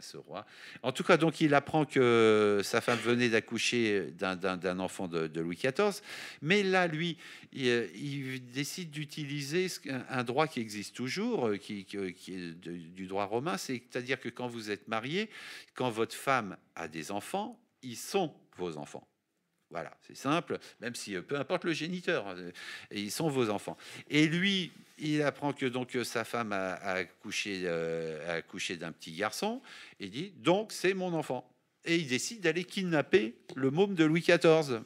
ce roi. En tout cas, donc il apprend que sa femme venait d'accoucher d'un enfant de, Louis XIV, mais là, lui, il, décide d'utiliser un droit qui existe toujours, euh, qui est du droit romain, c'est-à-dire que quand vous êtes marié, quand votre femme a des enfants, ils sont vos enfants. Voilà, c'est simple, même si euh, peu importe le géniteur, hein, ils sont vos enfants. Et lui, il apprend que donc euh, sa femme euh, a, accouché d'un petit garçon et dit donc c'est mon enfant. Et il décide d'aller kidnapper le môme de Louis XIV.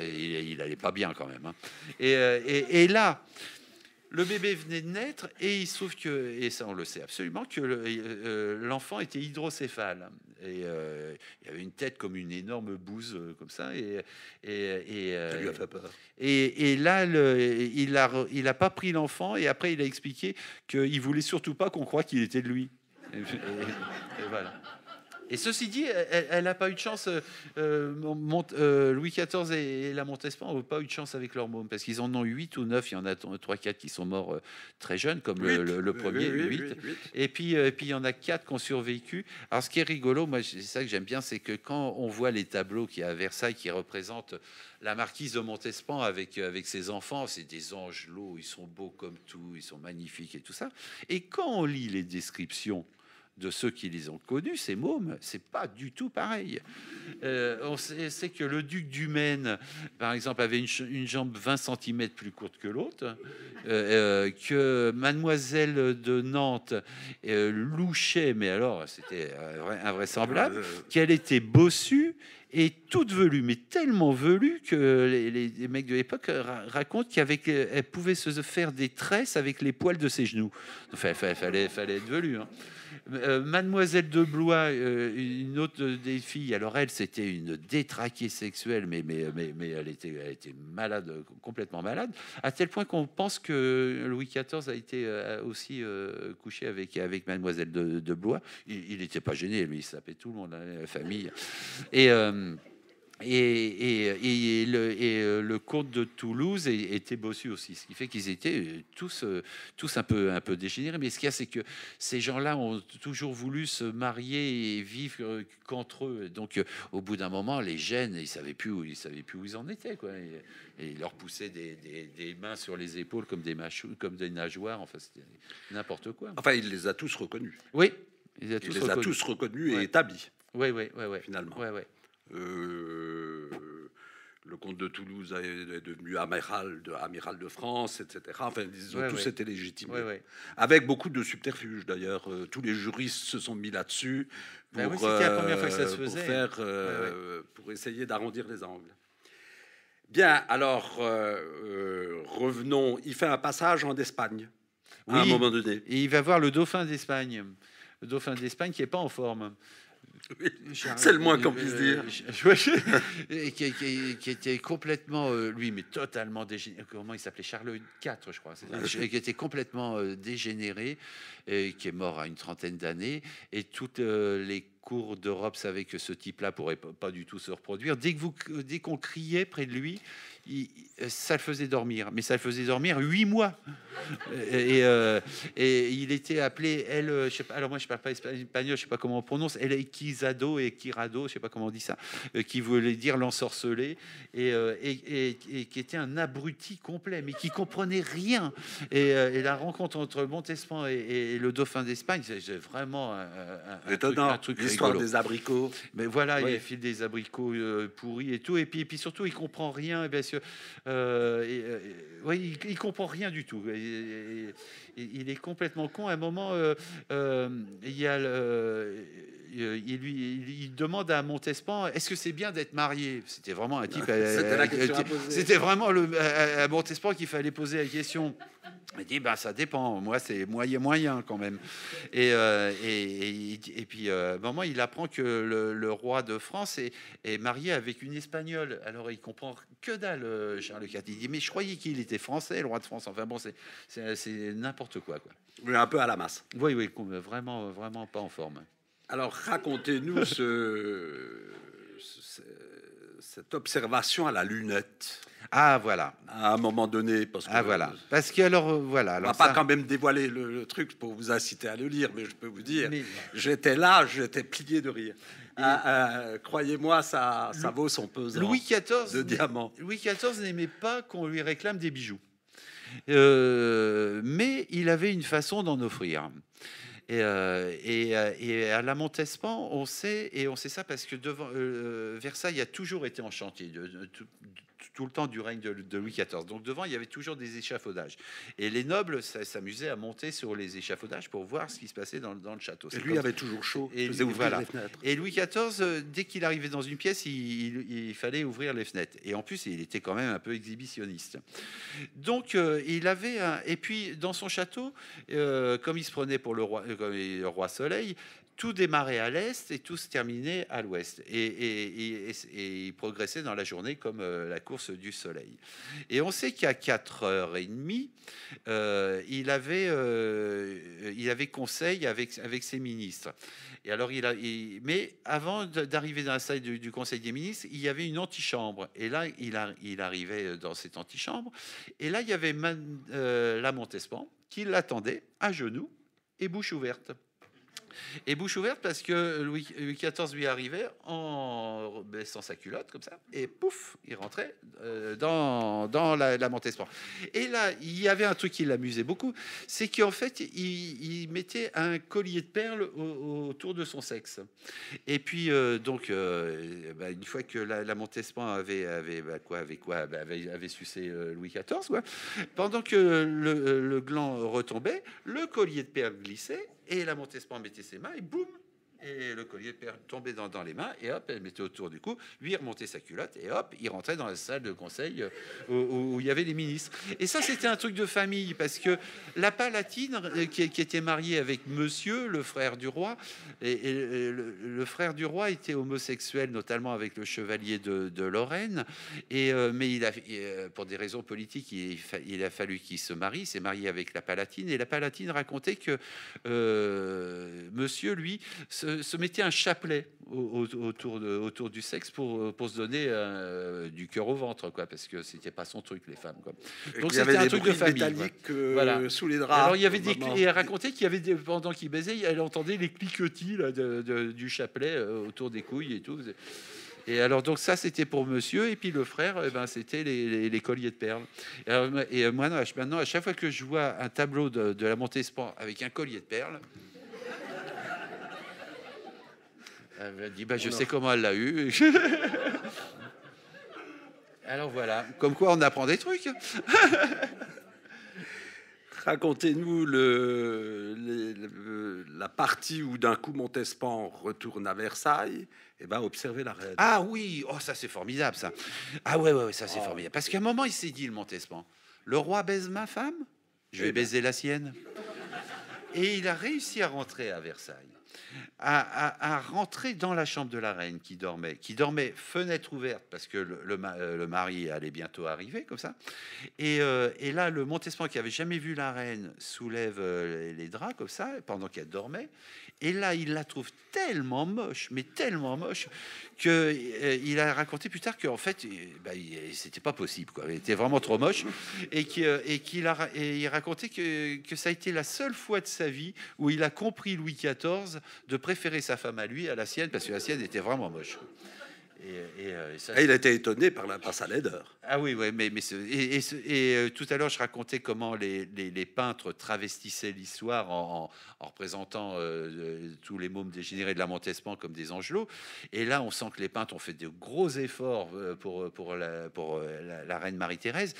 Il n'allait pas bien quand même. Hein. Et, et là, le bébé venait de naître et il se trouve que, et ça on le sait absolument, que euh, euh, l'enfant était hydrocéphale. Et euh, il avait une tête comme une énorme bouse, comme ça. Et, et, et peur. Et, là, le, il n'a il a pas pris l'enfant et après il a expliqué qu'il voulait surtout pas qu'on croit qu'il était de lui. et voilà. Et ceci dit, elle n'a pas eu de chance. Euh, euh, euh, Louis XIV et, la Montespan n'ont pas eu de chance avec leur môme, parce qu'ils en ont 8 ou 9. Il y en a trois, 4 qui sont morts très jeunes, comme le, premier, et, puis, il y en a quatre qui ont survécu. Alors, ce qui est rigolo, moi, c'est ça que j'aime bien, c'est que quand on voit les tableaux qu'il y a à Versailles qui représentent la marquise de Montespan avec, avec ses enfants, c'est des angelots, ils sont beaux comme tout, ils sont magnifiques et tout ça. Et quand on lit les descriptions, de ceux qui les ont connus, ces mômes, c'est pas du tout pareil. Euh, on sait, que le duc du Maine, par exemple, avait une, jambe 20 cm plus courte que l'autre, euh, euh, que mademoiselle de Nantes louchait, mais alors c'était invraisemblable, qu'elle était bossue et toute velue, mais tellement velue que les, mecs de l'époque racontent qu'elle pouvait se faire des tresses avec les poils de ses genoux. Enfin, il fallait, fallait être velue. Hein. Euh, Mademoiselle de Blois, euh, une autre des filles, alors elle, c'était une détraquée sexuelle, mais, mais, mais, elle, était, malade, complètement malade, à tel point qu'on pense que Louis XIV a été euh, aussi couché avec, avec Mademoiselle de, Blois. Il n'était pas gêné, lui, il sapait tout le monde, hein, la famille. Et. Et, et, euh, le, comte de Toulouse était bossu aussi, ce qui fait qu'ils étaient euh, tous, euh, tous un, peu, un peu dégénérés. Mais ce qu'il y a, c'est que ces gens-là ont toujours voulu se marier et vivre qu'entre eux. Donc, au bout d'un moment, les gènes, ils savaient plus où ils savaient plus où ils en étaient, quoi. Et, ils leur poussaient des, mains sur les épaules comme des comme des nageoires. Enfin, c'était n'importe quoi. Enfin, il les a tous reconnus. Oui, il les a tous reconnus, et établis. Oui, oui, oui, oui. Finalement. Oui, oui. Euh, le comte de Toulouse est devenu amiral de, France, etc. Enfin, ils ont tous Avec beaucoup de subterfuges, d'ailleurs. Euh, tous les juristes se sont mis là-dessus ben pour, pour, essayer d'arrondir les angles. Bien, alors, euh, revenons. Il fait un passage en Espagne, à un moment donné. Et il va voir le dauphin d'Espagne. Le dauphin d'Espagne qui n'est pas en forme. C'est le moins qu'on puisse euh, dire. et qui, était complètement, euh, lui, mais totalement dégénéré. Comment il s'appelait Charles IV, je crois. Ah, qui était complètement euh, dégénéré, et qui est mort à une trentaine d'années. Et toutes les cours d'Europe savaient que ce type-là pourrait pas du tout se reproduire. dès qu'on criait près de lui, il, euh, ça le faisait dormir, mais ça le faisait dormir huit mois. et, et, euh, il était appelé El, euh, je sais pas, alors moi je parle pas espagnol, je sais pas comment on prononce, El Equisado et Quirado, je sais pas comment on dit ça, qui voulait dire l'ensorcelé, et, et, et, qui était un abruti complet, mais qui comprenait rien. Et, la rencontre entre Montespan et, le dauphin d'Espagne, c'est vraiment un, truc Étonnant, l'histoire des abricots. Mais voilà, il il file des abricots pourris et tout, et puis, et puis surtout il comprend rien, bien sûr euh, euh, oui, il, comprend rien du tout. il est complètement con. À un moment, euh, il y a le, il, lui, il, demande à Montespan est-ce que c'est bien d'être marié C'était vraiment un type. C'était vraiment le, à Montespan qu'il fallait poser la question. Il dit, ben, ça dépend, moi c'est moyen moyen quand même. Et, euh, et, et, puis, euh, un moi, il apprend que le, roi de France est, est, marié avec une Espagnole. Alors, il comprend que dalle, euh, Charles IV. Il dit, mais je croyais qu'il était français, le roi de France. Enfin bon, c'est n'importe quoi, quoi. un peu à la masse. Oui, oui, vraiment, vraiment pas en forme. Alors, racontez-nous ce, cette observation à la lunette. Ah voilà. À un moment donné, parce que ah voilà, parce que alors euh, voilà. pas quand même dévoiler le, truc pour vous inciter à le lire, mais je peux vous dire, j'étais là, j'étais plié de rire. Ah, ah, croyez-moi, ça, ça vaut son pesant. Louis XIV de diamants. Louis XIV n'aimait pas qu'on lui réclame des bijoux, euh, mais il avait une façon d'en offrir. Et, euh, à la Montespan, on sait, et on sait ça parce que devant Versailles a toujours été enchanté De, tout le temps du règne de, Louis XIV. Donc devant, il y avait toujours des échafaudages. Et les nobles s'amusaient à monter sur les échafaudages pour voir ce qui se passait dans, dans le château. Et lui avait toujours chaud. Et, et Louis XIV, euh, dès qu'il arrivait dans une pièce, il, fallait ouvrir les fenêtres. Et en plus, il était quand même un peu exhibitionniste. Donc euh, il avait un... Et puis dans son château, euh, comme il se prenait pour le roi, le roi Soleil, tout démarrait à l'est et tout se terminait à l'ouest. et, il progressait dans la journée comme la course du Soleil. Et on sait qu'à 4h30, euh, il, avait, euh, il avait conseil avec, avec ses ministres. Et alors, il a, mais avant d'arriver dans la salle du, Conseil des ministres, il y avait une antichambre. Et là, il, a, il arrivait dans cette antichambre. Et là, il y avait euh, la Montespan qui l'attendait à genoux et bouche ouverte. Et bouche ouverte parce que Louis, XIV lui arrivait en baissant sa culotte comme ça, et pouf, il rentrait euh, dans, dans la, Montespan. Et là, il y avait un truc qui l'amusait beaucoup, c'est qu'en fait, il, mettait un collier de perles autour de son sexe. Et puis, euh, donc, euh, bah, une fois que la, Montespan avait, avait bah, quoi, avait quoi, bah, avait, sucé Louis XIV, pendant que le, le gland retombait, le collier de perles glissait et la Montespan mettait c'est mal et boum, et le collier tombait dans, dans, les mains, et hop, elle mettait autour du cou, lui remontait sa culotte, et hop, il rentrait dans la salle de conseil euh, où, il y avait les ministres. Et ça, c'était un truc de famille, parce que la palatine, euh, qui, était mariée avec monsieur, le frère du roi, et, le, frère du roi était homosexuel, notamment avec le chevalier de, Lorraine, et, euh, mais il a, pour des raisons politiques, il, il a fallu qu'il se marie, s'est marié avec la palatine, et la palatine racontait que monsieur, lui, se se, mettait un chapelet autour, de, autour du sexe pour, se donner euh, du cœur au ventre, quoi, parce que c'était pas son truc, les femmes. Donc c'était un truc de famille. Euh, voilà. Sous les draps. Alors il y avait des, racontait qu'il y avait des, pendant qu'il baisaient. elle entendait les cliquetis du chapelet euh, autour des couilles et tout. Et alors, donc, ça, c'était pour monsieur. Et puis, le frère, eh ben, c'était les, colliers de perles. Et, moi, maintenant, à chaque fois que je vois un tableau de, de la Montespan avec un collier de perles, elle me dit bah, Je sais comment elle l'a eu. Alors voilà, comme quoi on apprend des trucs. Racontez-nous le, la partie où d'un coup Montespan retourne à Versailles et va ben observer la reine. Ah oui, oh ça c'est formidable ça. Ah ouais ouais, ça c'est ah formidable parce qu'à un moment il s'est dit le Montespan, le roi baise ma femme, je vais eh ben. baiser la sienne. Et il a réussi à rentrer à Versailles à, rentrer dans la chambre de la reine qui dormait, qui dormait fenêtre ouverte parce que le, euh, mari allait bientôt arriver comme ça. Et, euh, et là, le Montespan qui avait jamais vu la reine soulève euh, les draps comme ça pendant qu'elle dormait. Et là, il la trouve tellement moche, mais tellement moche qu'il euh, a raconté plus tard qu'en fait, bah, c'était pas possible, quoi. Il était vraiment trop moche, et euh, qu'il a raconté que, que, ça a été la seule fois de sa vie où il a compris Louis XIV de préférer sa femme à lui à la sienne parce que la sienne était vraiment moche. Euh, et, il a été étonné par, la, sa laideur. Ah oui, oui, mais, mais et, euh, tout à l'heure, je racontais comment les, peintres travestissaient l'histoire en, représentant euh, tous les mômes dégénérés de l'amantissement comme des angelots. Et là, on sent que les peintres ont fait de gros efforts pour, pour, la, pour la, reine Marie-Thérèse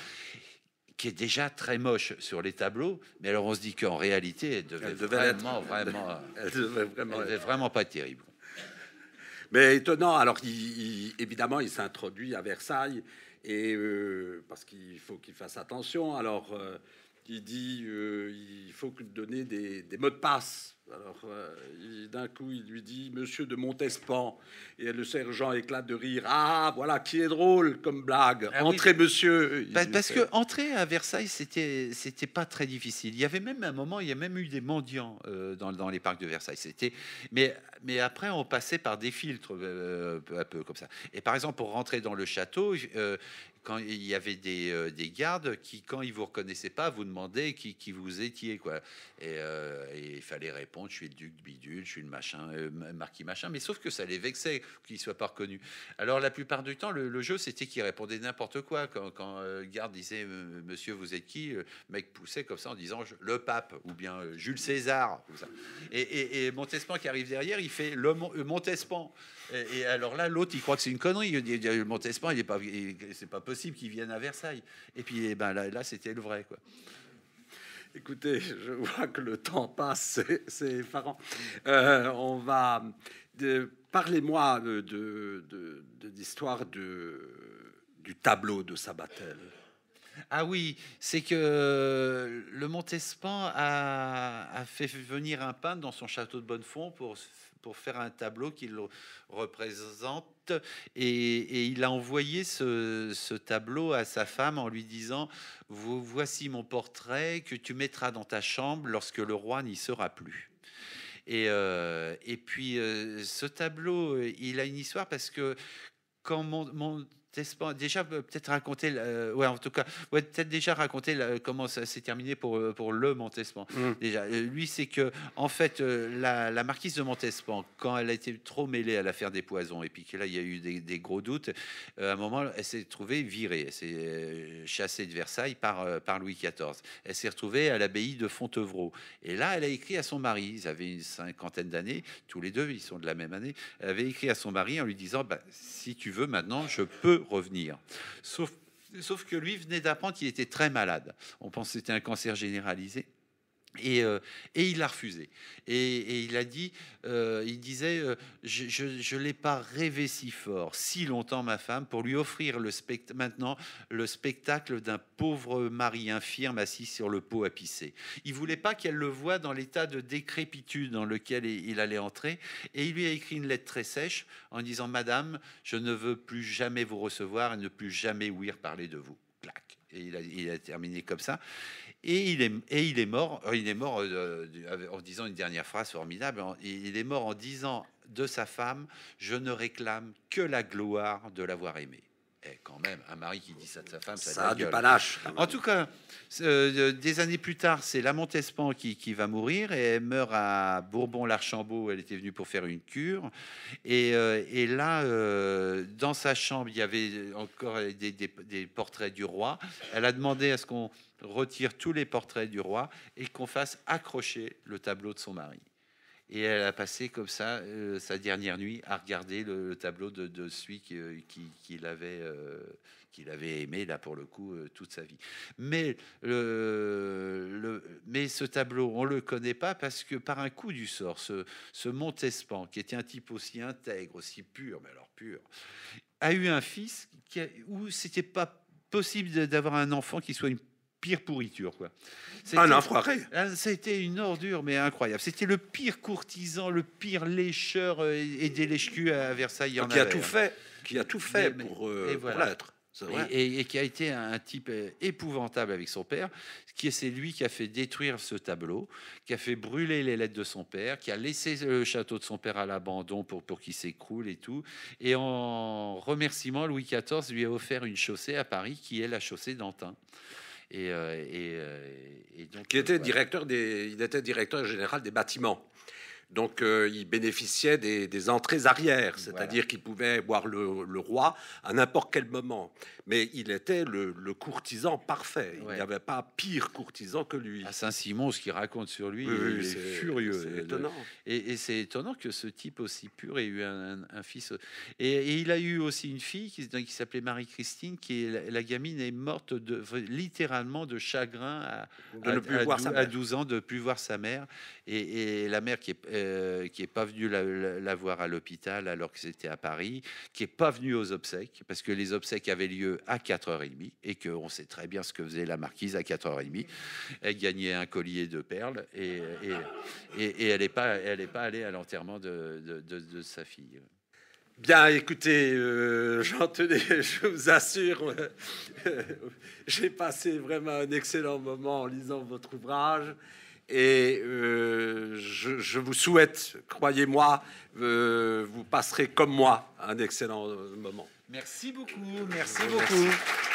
qui est déjà très moche sur les tableaux, mais alors on se dit qu'en réalité, elle devait, vraiment, vraiment, elle devait vraiment, elle devait vraiment pas être terrible. Mais étonnant, alors il, évidemment, il s'introduit à Versailles, et euh, parce qu'il faut qu'il fasse attention. Alors, euh, il dit, euh, il faut donner des, mots de passe alors, euh, d'un coup, il lui dit Monsieur de Montespan. Et le sergent éclate de rire. Ah, voilà qui est drôle comme blague. Ah entrez, monsieur. Bah, parce que entrer à Versailles, c'était c'était pas très difficile. Il y avait même un moment, il y a même eu des mendiants euh, dans, les parcs de Versailles. C'était, mais mais après, on passait par des filtres peu un peu comme ça. Et par exemple, pour rentrer dans le château, euh, quand il y avait euh, des, gardes qui, quand ils vous reconnaissaient pas, vous demandaient qui, vous étiez, quoi. Euh, et, il fallait répondre, je suis le duc bidule, je suis le machin, euh, marquis machin. Mais sauf que ça les vexait qu'ils soient pas reconnus. Alors la plupart du temps, le, jeu, c'était qu'ils répondaient n'importe quoi. Quand, le garde disait, monsieur, vous êtes qui le Mec poussait comme ça en disant, le pape ou bien Jules César. Et, et Montespan qui arrive derrière, il fait le Montespan. Et, alors là, l'autre, il croit que c'est une connerie. Il dit, le Montespan, il est pas, c'est pas possible qu'il vienne à Versailles. Et puis, eh ben là, là c'était le vrai, quoi. Écoutez, je vois que le temps passe, c'est effarant. Euh, on va parlez-moi de, l'histoire du tableau de Sabatel. Ah oui, c'est que euh, le Montespan a, a, fait venir un peintre dans son château de Bonnefond pour pour faire un tableau qui le représente. Et, il a envoyé ce, tableau à sa femme en lui disant Voici mon portrait que tu mettras dans ta chambre lorsque le roi n'y sera plus. Et, euh, et puis euh, ce tableau, il a une histoire parce que quand mon déjà euh, peut-être raconter, euh, ouais, en tout cas, peut-être déjà raconter euh, comment ça s'est terminé pour, pour le Montespan. Mm. Déjà, lui, c'est que en fait, la, marquise de Montespan, quand elle a été trop mêlée à l'affaire des poisons, et puis que là, il y a eu des, gros doutes, à un moment, elle s'est trouvée virée, elle s'est chassée de Versailles par, par Louis XIV. Elle s'est retrouvée à l'abbaye de Fontevraud, et là, elle a écrit à son mari. Ils avaient une cinquantaine d'années, tous les deux, ils sont de la même année. Elle avait écrit à son mari en lui disant bah, Si tu veux, maintenant, je peux revenir. Sauf, sauf que lui venait d'apprendre qu'il était très malade. On pense que c'était un cancer généralisé. Euh, et, il a refusé. Et, il a dit, euh, il disait, euh, je ne l'ai pas rêvé si fort, si longtemps ma femme, pour lui offrir le spect maintenant le spectacle d'un pauvre mari infirme assis sur le pot à pisser. Il voulait pas qu'elle le voie dans l'état de décrépitude dans lequel il allait entrer. Et il lui a écrit une lettre très sèche en disant, Madame, je ne veux plus jamais vous recevoir et ne plus jamais ouïr parler de vous. Clac. Et il a, il a terminé comme ça. Et il est, et il est mort, euh, il est mort euh, en disant une dernière phrase formidable, hein. il est mort en disant de sa femme, je ne réclame que la gloire de l'avoir aimée. Eh, quand même, un mari qui dit ça de sa femme, ça, a du panache. En tout cas, euh, euh, des années plus tard, c'est la Montespan qui, va mourir et elle meurt à Bourbon-l'Archambault. Elle était venue pour faire une cure. Et, euh, là, dans sa chambre, il y avait encore des portraits du roi. Elle a demandé à ce qu'on retire tous les portraits du roi et qu'on fasse accrocher le tableau de son mari. Et elle a passé comme ça euh, sa dernière nuit à regarder le, tableau de, de celui qui, euh, euh, qui, l'avait aimé, là pour le coup, toute sa vie. Mais, le, mais ce tableau, on le connaît pas parce que par un coup du sort, ce, Montespan, qui était un type aussi intègre, aussi pur, mais alors pur, a eu un fils qui où c'était pas possible d'avoir un enfant qui soit une pire pourriture. Quoi. Un enfoiré. C'était une ordure, mais incroyable. C'était le pire courtisan, le pire lécheur euh, et des cul à Versailles. Qui a tout hein. fait, qui a tout fait pour, euh, et Et, qui a été un, type euh, épouvantable avec son père, qui c'est lui qui a fait détruire ce tableau, qui a fait brûler les lettres de son père, qui a laissé le château de son père à l'abandon pour, pour qu'il s'écroule et tout. Et en remerciement, Louis XIV lui a offert une chaussée à Paris qui est la chaussée d'Antin. Et, il était directeur général des bâtiments. Donc, euh, il bénéficiait des, entrées arrières, c'est-à-dire qu'il pouvait voir le, roi à n'importe quel moment. Mais il était le, courtisan parfait. Il n'y avait pas pire courtisan que lui. À ah, Saint-Simon, ce qu'il raconte sur lui, c'est il est, furieux. C'est étonnant. Et, c'est étonnant que ce type aussi pur ait eu un, fils. Et, et, il a eu aussi une fille qui, s'appelait Marie-Christine, qui est la, gamine est morte de, littéralement de chagrin à, de à, à 12 ans de plus voir sa mère. et la mère qui est euh, qui n'est pas venu la, voir à l'hôpital alors que c'était à Paris, qui n'est pas venu aux obsèques, parce que les obsèques avaient lieu à 4h30 et qu'on sait très bien ce que faisait la marquise à 4h30. Elle gagnait un collier de perles et, elle n'est pas, pas allée à l'enterrement de, de, sa fille. Bien, écoutez, euh, je vous assure, euh, j'ai passé vraiment un excellent moment en lisant votre ouvrage. Et euh, je, vous souhaite, croyez-moi, euh, vous passerez comme moi un excellent moment. Merci beaucoup, merci. beaucoup.